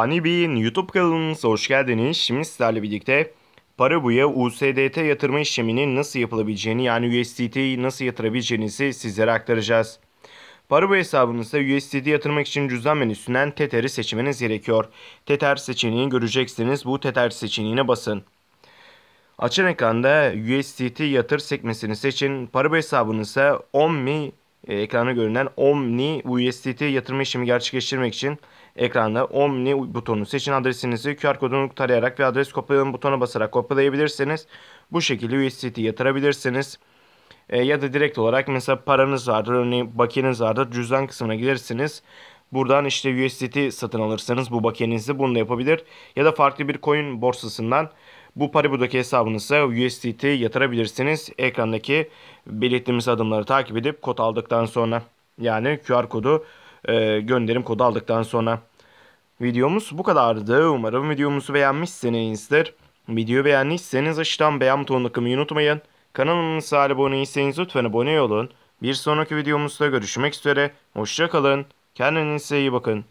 Anibi'nin YouTube kanalımıza hoş geldiniz. Şimdi sizlerle birlikte Parabu'ya USDT yatırma işleminin nasıl yapılabileceğini yani USDT'yi nasıl yatırabileceğinizi sizlere aktaracağız. Parabu hesabınızda USDT yatırmak için cüzdan menüsünden Tether'i seçmeniz gerekiyor. Tether seçeneğini göreceksiniz. Bu Tether seçeneğine basın. Açan ekranda USDT yatır sekmesini seçin. Parabu hesabınıza 10 mi e, ekrana görünen Omni USDT yatırma işlemi gerçekleştirmek için ekranda Omni butonu seçin adresinizi QR kodunu tarayarak ve adres kopyalayalım butona basarak kopyalayabilirsiniz. Bu şekilde USDT yatırabilirsiniz. E, ya da direkt olarak mesela paranız vardır, örneğin bakiyeniz vardır, cüzdan kısmına gidersiniz. Buradan işte USDT satın alırsanız bu bakiyenizi bunu da yapabilir. Ya da farklı bir coin borsasından bu Paribu'daki hesabınıza USDT yatırabilirsiniz. Ekrandaki belirttiğimiz adımları takip edip kod aldıktan sonra yani QR kodu e, gönderim kodu aldıktan sonra videomuz bu kadardı. Umarım videomuzu beğenmişsinizdir. Videoyu beğendiyseniz aşağıdan beğen butonuna kımayı unutmayın. Kanalımıza abone değilseniz lütfen abone olun. Bir sonraki videomuzda görüşmek üzere. Hoşçakalın. Kendinize iyi bakın.